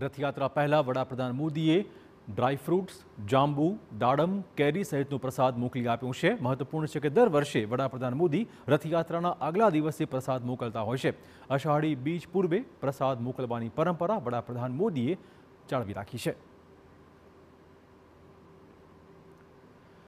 रथ यात्रा पहला बड़ा प्रधानमंत्री मोदी ड्राई फ्रूट्स जांबू दाडम कैरी સહિતનો પ્રસાદ મોકલી આપ્યો છે મહત્વપૂર્ણ છે કે દર વર્ષે વડાપ્રધાન મોદી रथ यात्राના આગલા દિવસે પ્રસાદ મોકલતા હોય છે અષાઢી બીજ પૂર્વે પ્રસાદ મોકલવાની પરંપરા વડાપ્રધાન મોદીએ ચાળવી રાખી છે